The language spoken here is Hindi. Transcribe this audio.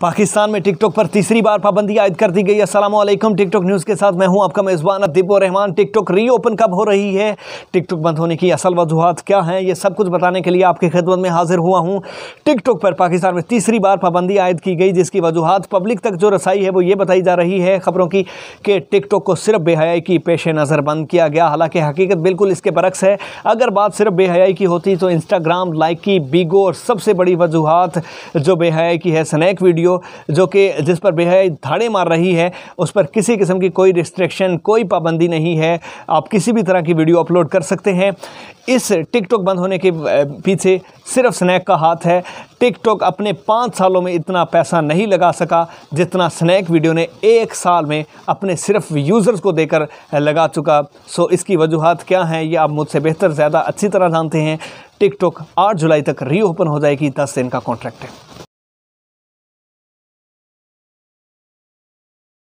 पाकिस्तान में टिकटॉक पर तीसरी बार पाबंदी आयद कर दी गई असलम टिकटॉक न्यूज़ के साथ मैं हूं आपका मेज़बान और रहमान टिकटॉक रीओपन कब हो रही है टिकटॉक बंद होने की असल वजूहत क्या हैं ये सब कुछ बताने के लिए आपकी खिदमत में हाजिर हुआ हूँ टिकटॉक पर पाकिस्तान में तीसरी बार पाबंदी आयद की गई जिसकी वजूहत पब्लिक तक जो रसाई है वो ये बताई जा रही है खबरों की कि टिकटॉक को सिर्फ बेहयाई की पेश नज़र बंद किया गया हालाँकि हकीकत बिल्कुल इसके बरक्स है अगर बात सिर्फ बेहयाई की होती तो इंस्टाग्राम लाइकी बीगो और सबसे बड़ी वजूहत जो बेहयाई की है स्नैक वीडियो वीडियो जो कि जिस पर बेहद धाड़े मार रही है उस पर किसी किस्म की कोई रिस्ट्रिक्शन कोई पाबंदी नहीं है आप किसी भी तरह की वीडियो अपलोड कर सकते हैं इस टिकटॉक बंद होने के पीछे सिर्फ स्नैक का हाथ है टिकटॉक अपने पाँच सालों में इतना पैसा नहीं लगा सका जितना स्नैक वीडियो ने एक साल में अपने सिर्फ यूज़र्स को देकर लगा चुका सो इसकी वजूहत क्या हैं ये आप मुझसे बेहतर ज़्यादा अच्छी तरह जानते हैं टिकटॉक 8 जुलाई तक रीओपन हो जाएगी 10 दिन का कॉन्ट्रैक्ट है